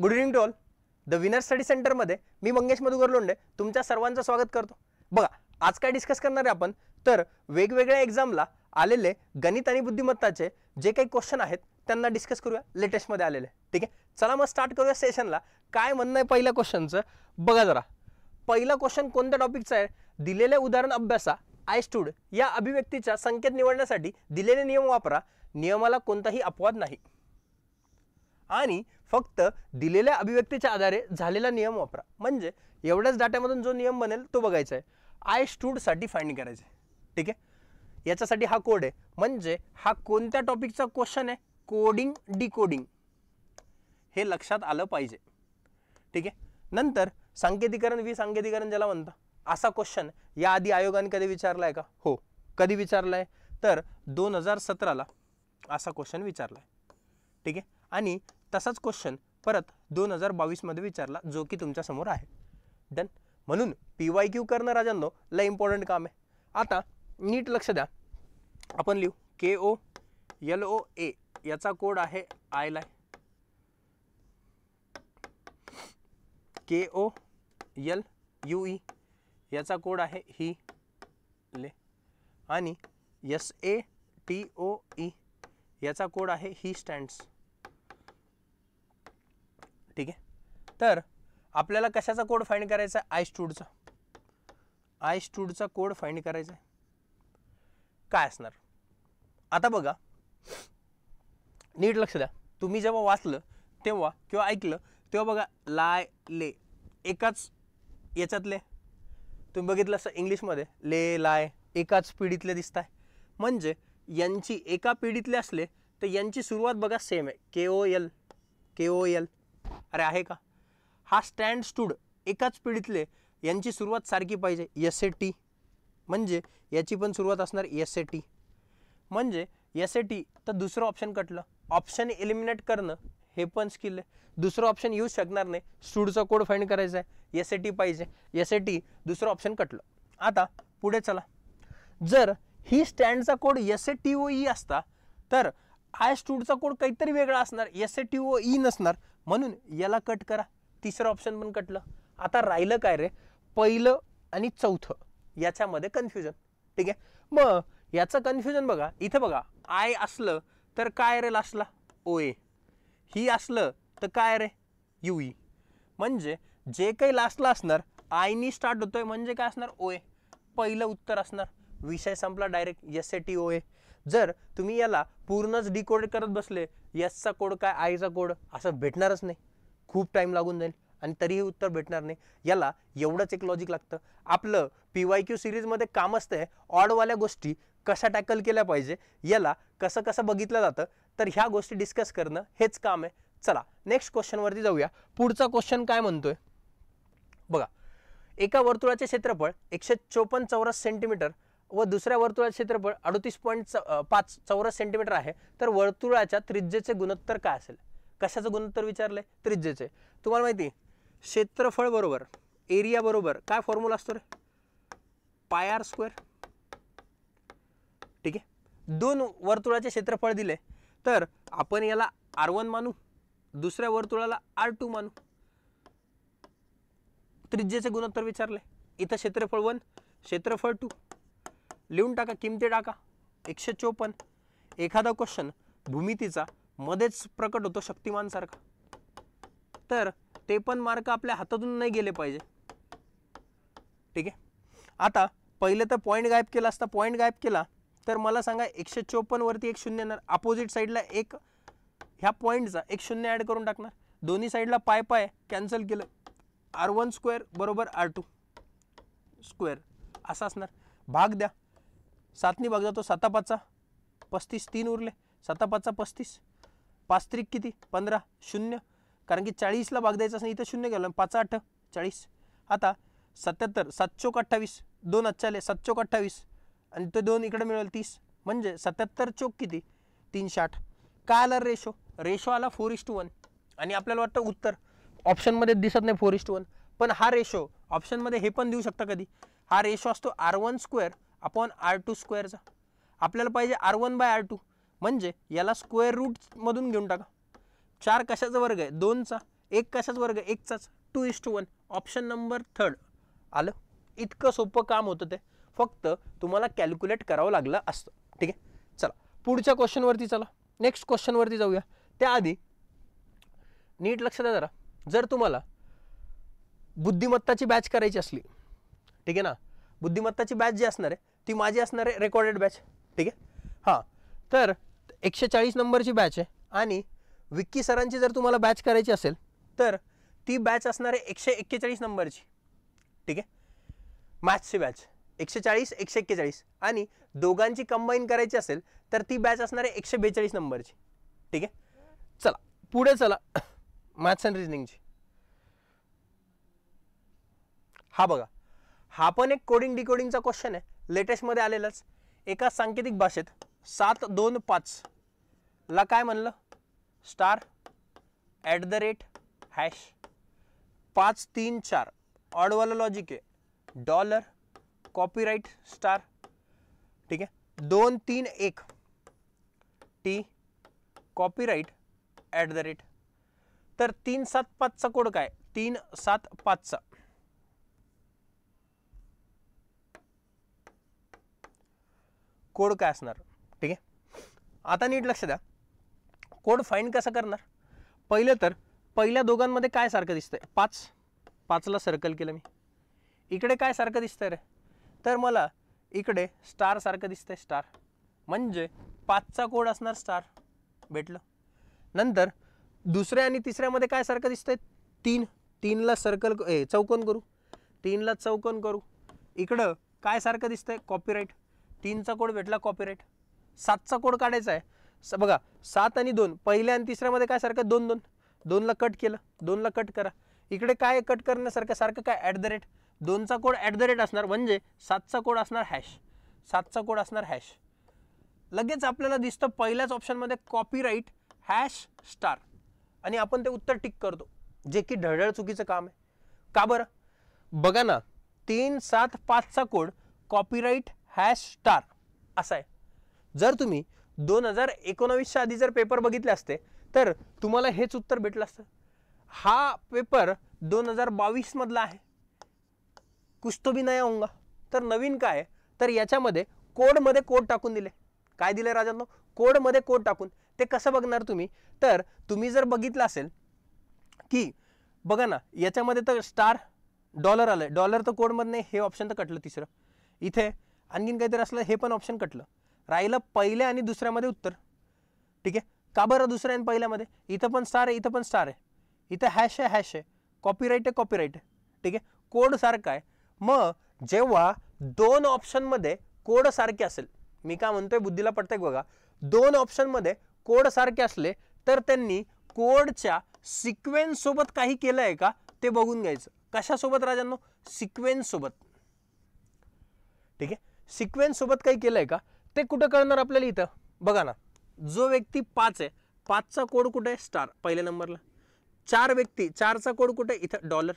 Good evening to all the Winner Study सेंटरमध्ये मी मंगेश मधुकर लोंडे तुमच्या सर्वांचं स्वागत करतो बघा आज काय डिस्कस करणार आहे आपण तर वेगवेगळ्या एक्झामला आलेले गणित आणि बुद्धिमत्ताचे जे काही क्वेश्चन आहेत त्यांना डिस्कस करूया लेटेस्टमध्ये आलेले ठीक आहे चला मग स्टार्ट करूया सेशनला काय म्हणणं आहे पहिल्या क्वेश्चनचं बघा जरा पहिला क्वेश्चन कोणत्या टॉपिकचा आहे दिलेले उदाहरण अभ्यासा आय स्टूड या अभिव्यक्तीच्या संकेत निवडण्यासाठी दिलेले नियम वापरा नियमाला कोणताही अपवाद नाही आणि फक्त दिलेल्या अभिव्यक्तीच्या आधारे झालेला नियम वापरा म्हणजे एवढ्याच डाट्यामधून जो नियम बनेल तो बघायचा आहे आय स्टूडसाठी फाईंड करायचं आहे ठीक आहे याच्यासाठी हा कोड आहे म्हणजे हा कोणत्या टॉपिकचा क्वेश्चन आहे कोडिंग डिकोडिंग हे लक्षात आलं पाहिजे ठीक आहे नंतर सांकेतिकरण विसांकेतिकरण ज्याला म्हणतं असा क्वेश्चन याआधी आयोगाने कधी विचारला आहे का हो कधी विचारला आहे तर दोन हजार सतराला असा क्वेश्चन विचारला ठीक आहे आणि तसाच क्वेश्चन परत दोन हजार बावीसमध्ये विचारला जो की तुमच्यासमोर आहे डन म्हणून पी वाय क्यू करणं राजांनो लय इम्पॉर्टंट काम आहे आता नीट लक्ष द्या आपण लिहू के ओ एल ओ ए याचा कोड आहे आय लाय K O L U E याचा कोड आहे ही ले आणि S A T O E याचा कोड आहे ही स्टँड्स ठीक आहे तर आपल्याला कशाचा कोड फाईंड करायचा आहे आय स्टूडचा आय स्टूडचा कोड फाईंड करायचा आहे काय असणार आता बघा नीट लक्ष द्या तुम्ही जेव्हा वाचलं तेव्हा किंवा ऐकलं तेव्हा बघा लाय ले एकाच याच्यातले तुम्ही बघितलं असं इंग्लिशमध्ये ले लाय एकाच पिढीतले दिसत आहे म्हणजे यांची एका पिढीतले असले तर यांची सुरुवात बघा सेम आहे के ओ एल के ओ एल अरे आहे का हा स्टँड स्टूड एकाच पिढीतले यांची सुरुवात सारखी पाहिजे एस ए टी म्हणजे याची पण सुरुवात असणार एस ए टी म्हणजे एस ए टी तर दुसरं ऑप्शन कटलं ऑप्शन एलिमिनेट करणं हे पण स्किल आहे दुसरं ऑप्शन येऊ शकणार नाही स्टूडचा कोड फाईंड करायचा आहे एस ए टी पाहिजे एस ए टी दुसरं ऑप्शन कटलं आता पुढे चला जर ही स्टँडचा code S A T O E असता तर आय स्टूडचा कोड काहीतरी वेगळा असणार S A T O E नसणार म्हणून याला कट करा तिसरं ऑप्शन पण कटलं आता राहिलं काय रे पहिलं आणि चौथं याच्यामध्ये कन्फ्युजन ठीक आहे मग याचं कन्फ्युजन बघा इथं बघा आय असलं तर काय रे लास्टला ओ ए ही असलं तर काय रे यू ई e. म्हणजे जे काही लास्टला असणार आयनी स्टार्ट होतोय म्हणजे काय असणार ओ ए पहिलं उत्तर असणार विषय संपला direct S A T O A जर तुम्ही याला पूर्णच डिकोड करत बसले यसचा कोड काय आयचा कोड असं भेटणारच नाही खूप टाईम लागून जाईल आणि तरीही उत्तर भेटणार नाही याला एवढंच एक लॉजिक लागतं आपलं पी वाय क्यू सिरीजमध्ये काम असतंय ऑडवाल्या गोष्टी कशा टॅकल केल्या पाहिजे याला कसं कसं बघितलं जातं तर ह्या गोष्टी डिस्कस करणं हेच काम आहे चला नेक्स्ट क्वेश्चनवरती जाऊया पुढचा क्वेश्चन काय म्हणतोय बघा एका वर्तुळाचे क्षेत्रफळ एकशे चौपन्न चौरस सेंटीमीटर व दुसऱ्या वर्तुळाचे क्षेत्रफळ अडतीस पॉईंट पाच चौरस सेंटीमीटर आहे तर वर्तुळाच्या त्रिज्येचे गुणोत्तर काय असेल कशाचं गुणोत्तर विचारले त्रिज्येचे तुम्हाला माहिती क्षेत्रफळ बरोबर एरिया बरोबर काय फॉर्म्युला असतो रे पाय आर स्क्वेअर ठीक आहे दोन वर्तुळाचे क्षेत्रफळ दिले तर आपण याला आर वन मानू दुसऱ्या वर्तुळाला आर टू मानू त्रिज्येचे गुणोत्तर विचारले इथं क्षेत्रफळ वन क्षेत्रफळ टू लिहून टाका किमती टाका एकशे चोपन्न एखादा क्वेश्चन भूमितीचा मध्येच प्रकट होतो शक्तिमानसारखा तर ते पण मार्क आपल्या हातातून नाही गेले पाहिजे ठीक आहे आता पहिले तर पॉईंट गायब केला असता पॉईंट गायब केला तर मला सांगा एकशे चोपन्नवरती एक शून्य येणार अपोजिट साईडला एक ह्या पॉईंटचा एक शून्य ॲड करून टाकणार दोन्ही साईडला पाय पाय कॅन्सल केलं आर वन स्क्वेअर बरोबर आर टू स्क्वेअर असा असणार भाग द्या सातनी भाग जातो साता पाचचा पस्तीस तीन उरले साता पाचचा पस्तीस पाच त्रिक किती पंधरा शून्य कारण की चाळीसला भाग द्यायचा असं इथं शून्य गेलो पाच आठ चाळीस आता सत्याहत्तर सातशोक अठ्ठावीस दोन सात सातशोक अठ्ठावीस आणि ते दोन इकडे मिळेल तीस म्हणजे सत्याहत्तर चोक किती तीनशे आठ काय आला रेशो रेशो आला फोर इस टू वन आणि आपल्याला वाटतं उत्तर ऑप्शनमध्ये दिसत नाही फोर इस टू वन पण हा रेशो ऑप्शनमध्ये हे पण देऊ शकता कधी हा रेशो असतो R one square upon R two स्क्वेअरचा आपल्याला पाहिजे R one by R two म्हणजे याला स्क्वेअर रूटमधून घेऊन टाका चार कशाचा वर्ग आहे दोनचा एक कशाचा वर्ग आहे एकचाच two is to one option number third आलं इतकं सोपं काम होतं ते फक्त तुम्हाला कॅल्क्युलेट करावं लागलं असतं ठीक आहे चला पुढच्या क्वेश्चनवरती चला नेक्स्ट क्वेश्चनवरती जाऊया त्याआधी नीट लक्ष द्या जरा जर तुम्हाला बुद्धिमत्ताची बॅच करायची असली ठीक आहे ना बुद्धिमत्ताची बॅच जी असणार आहे ती माझी असणार आहे रेकॉर्डेड बॅच ठीक आहे हां तर एकशे चाळीस नंबरची बॅच आहे आणि विक्की सरांची जर तुम्हाला बॅच करायची असेल तर ती बॅच असणार आहे एकशे एक्केचाळीस नंबरची ठीक आहे मॅथ्सची बॅच एकशे चाळीस एकशे एक्केचाळीस आणि दोघांची कंबाईन करायची असेल तर ती बॅच असणार आहे एकशे बेचाळीस नंबरची ठीक आहे चला पुढे चला मॅथ्स अँड रिजनिंगची हा बघा हा पण एक कोडिंग डिकोडिंगचा क्वेश्चन आहे लेटेस्टमध्ये आलेलंच एका सांकेतिक भाषेत सात दोन पाच ला काय म्हणलं star at the rate hash पाच तीन चार ऑडवाला लॉजिक डॉलर कॉपीराईट स्टार ठीक आहे दोन तीन एक T copyright at the rate तर तीन सात पाचचा कोड काय तीन सात पाचचा कोड काय असणार ठीक आहे आता नीट लक्ष द्या कोड फाईंड कसं करणार पहिलं तर पहिल्या दोघांमध्ये काय सारखं दिसतंय पाच पाचला सर्कल केलं मी इकडे काय सारखं दिसतंय रे तर मला इकडे स्टार सारखं दिसतंय स्टार म्हणजे पाचचा कोड असणार स्टार भेटलं नंतर दुसऱ्या आणि तिसऱ्यामध्ये काय सारखं दिसतंय तीन तीनला सर्कल ए चौकोन करू तीनला चौकोन करू इकडं काय सारखं दिसतंय कॉपीराईट तीनचा कोड भेटला कॉपीराईट सातचा कोड काढायचा आहे बघा सात आणि दोन पहिल्या आणि तिसऱ्यामध्ये काय सारखं दोन दोन दोनला कट केलं दोनला कट करा इकडे काय कट करण्यासारखं सारखं काय ॲट द रेट दोनचा कोड ॲट द रेट असणार म्हणजे सातचा कोड असणार हॅश सातचा कोड असणार हॅश लगेच आपल्याला दिसतं पहिल्याच ऑप्शनमध्ये कॉपीराईट हॅश स्टार आणि आपण ते उत्तर टिक करतो जे की ढळढळ चुकीचं काम आहे का बरं बघा ना तीन सात पाचचा कोड कॉपीराईट हॅश स्टार असा आहे जर तुम्ही दोन हजार एकोणावीसच्या आधी जर पेपर बघितले असते तर तुम्हाला हेच उत्तर भेटलं असतं हा पेपर दोन हजार बावीसमधला आहे कुछ तो भी नया होऊंगा तर नवीन काय तर याच्यामध्ये कोडमध्ये कोड टाकून दिले काय दिले राजांनो कोडमध्ये कोड टाकून ते कसं बघणार तुम्ही तर तुम्ही जर बघितलं असेल की बघा ना याच्यामध्ये तर स्टार डॉलर आलं डॉलर तर नाही हे ऑप्शन तर कटलं तिसरं इथे आणखीन काहीतरी असलं हे पण ऑप्शन कटलं राहिलं पहिल्या आणि दुसऱ्यामध्ये उत्तर ठीक आहे का बरं दुसऱ्या आणि पहिल्यामध्ये इथं पण स्टार आहे इथं पण स्टार आहे इथं हॅश आहे हॅश आहे कॉपीराईट आहे कॉपीराईट आहे ठीक आहे कोड सारखा आहे मग जेव्हा दोन ऑप्शनमध्ये कोड सारखे असेल मी काय म्हणतोय बुद्धीला पडतंय बघा दोन ऑप्शनमध्ये कोड सारखे असले तर त्यांनी कोडच्या सिक्वेन्ससोबत काही केलं आहे का ते बघून घ्यायचं कशासोबत राजांनो सिक्वेन्ससोबत ठीक आहे सिक्वेन्स सोबत काही केलंय का ते कुठं कळणार आपल्याला इथं बघा ना जो व्यक्ती पाच आहे पाचचा कोड कुठे आहे स्टार पहिल्या नंबरला चार व्यक्ती चारचा कोड कुठे इथं डॉलर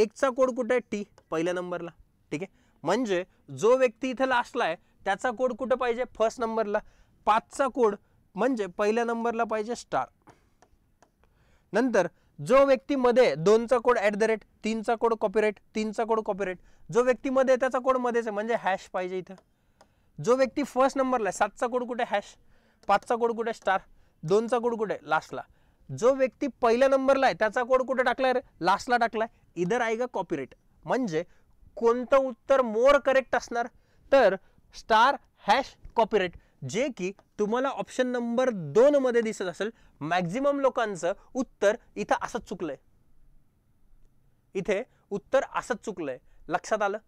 एकचा कोड कुठे आहे टी पहिल्या नंबरला ठीक आहे म्हणजे जो व्यक्ती इथं लास्टला आहे त्याचा कोड कुठं पाहिजे फर्स्ट नंबरला पाचचा कोड म्हणजे पहिल्या नंबरला पाहिजे स्टार नंतर जो व्यक्तीमध्ये दोनचा कोड ॲट द रेट तीनचा कोड कॉपीरेट तीनचा कोड कॉपीरेट जो व्यक्तीमध्ये त्याचा कोड मध्येच आहे म्हणजे हॅश पाहिजे इथं जो व्यक्ती फर्स्ट नंबरला आहे सातचा कोड कुठे हॅश पाचचा कोड कुठे स्टार दोनचा कोड कुठे लास्टला जो व्यक्ती पहिल्या नंबरला आहे त्याचा कोड कुठे टाकलाय रे लास्टला टाकलाय इधर आहे का कॉपीरेट म्हणजे कोणतं उत्तर मोर करेक्ट असणार तर स्टार हॅश कॉपीरेट जे की तुम्हाला ऑप्शन नंबर दोन मध्ये दिसत असेल मॅक्झिमम लोकांचं उत्तर इथं असंच चुकलंय इथे उत्तर असंच चुकलंय लक्षात आलं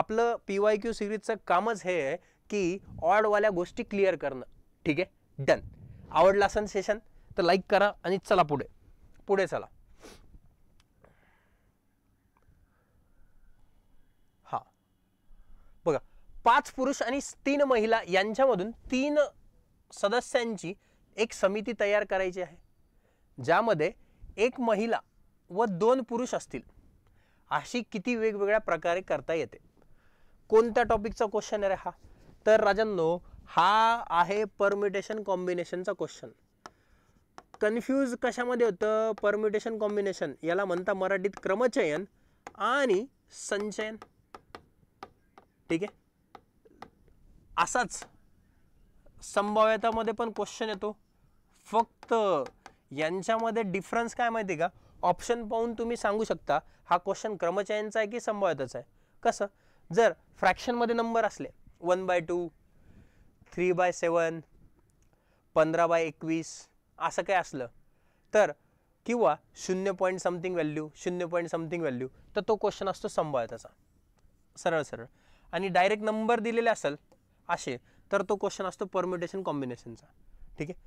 आपलं पी वाय क्यू सिरीजचं कामच हे आहे की ऑडवाल्या गोष्टी क्लिअर करणं ठीक आहे डन आवडलं असेल सेशन तर लाईक करा आणि चला पुढे पुढे चला पाच पुरुष आणि तीन महिला यांच्यामधून तीन सदस्यांची एक समिती तयार करायची आहे ज्यामध्ये एक महिला व दोन पुरुष असतील अशी किती वेगवेगळ्या प्रकारे करता येते कोणत्या टॉपिकचा क्वेश्चन आहे हा तर राजांनो हा आहे परम्युटेशन कॉम्बिनेशनचा क्वेश्चन कन्फ्यूज कशामध्ये होतं परम्युटेशन कॉम्बिनेशन याला म्हणता मराठीत क्रमचयन आणि संचयन ठीक आहे असाच संभाव्यतामध्ये पण क्वेश्चन येतो फक्त यांच्यामध्ये डिफरन्स काय माहिती आहे का ऑप्शन पाहून तुम्ही सांगू शकता हा क्वेश्चन क्रमचयांचा आहे की संभाव्यताचा आहे कसं जर फ्रॅक्शनमध्ये नंबर असले one by two three by seven पंधरा बाय एकवीस असं काय असलं तर किंवा शून्य पॉईंट समथिंग व्हॅल्यू शून्य पॉईंट समथिंग व्हॅल्यू तर तो क्वेश्चन असतो संभाव्यताचा सरळ सरळ आणि डायरेक्ट नंबर दिलेला असेल असे तर तो क्वेश्चन असतो परम्युटेशन कॉम्बिनेशनचा ठीक आहे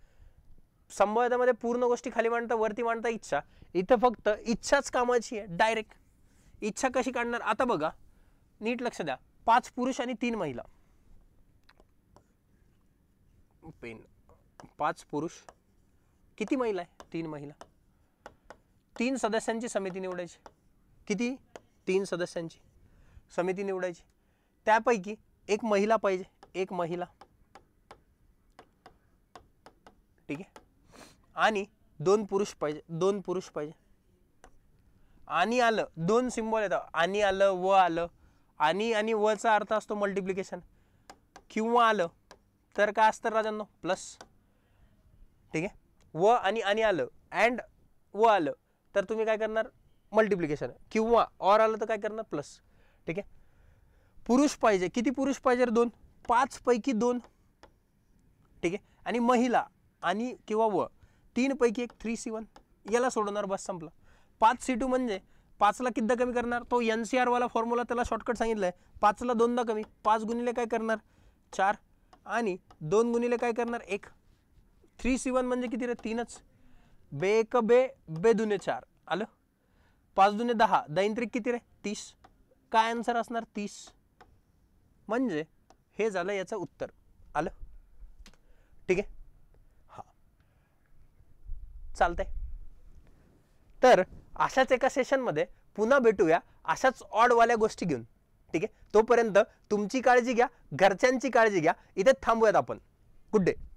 संभाव्यतामध्ये पूर्ण गोष्टी खाली मांडता वरती मांडता इच्छा इथं फक्त इच्छाच कामाची आहे डायरेक्ट इच्छा कशी काढणार आता बघा नीट लक्ष द्या पाच पुरुष आणि तीन महिला पेन पाच पुरुष किती महिला आहे तीन महिला तीन सदस्यांची समिती निवडायची किती तीन सदस्यांची समिती निवडायची त्यापैकी एक महिला पाहिजे एक महिला ठीक आहे आणि दोन पुरुष पाहिजे दोन पुरुष पाहिजे आणि आलं दोन सिम्बॉल येतात आणि आलं व आलं आणि आणि वचा अर्थ असतो मल्टिप्लिकेशन किंवा आलं तर काय असतं राजांनो प्लस ठीक आहे व आणि आणि आलं अँड व आलं तर तुम्ही काय करणार मल्टिप्लिकेशन किंवा और आलं तर काय करणार प्लस ठीक आहे पुरुष पाहिजे किती पुरुष पाहिजे दोन पांच पैकी दोन ठीक है महिला आणि किंवा व तीनपैकी एक थ्री सी वन याला सोडवणार बस संपला पांच सी टू म्हणजे पाचला किद्दा कमी करना तो एन सी आर वाला फॉर्मुला शॉर्टकट संगित है पांचला दोनदा कमी पांच गुणिले का करना चार आणि दोन गुणिले काय करणार एक थ्री सी वन मे किती रे बे एक बे बे दुने चार आलं पांच दुने दहा दैन त्रिक रे तीस का आंसर आना तीस म्हणजे हे झालं याचं उत्तर आलं ठीक आहे हा चालतंय तर अशाच एका सेशनमध्ये पुन्हा भेटूया अशाच ऑडवाल्या गोष्टी घेऊन ठीक आहे तोपर्यंत तुमची काळजी घ्या घरच्यांची काळजी घ्या इथे थांबूयात आपण गुड डे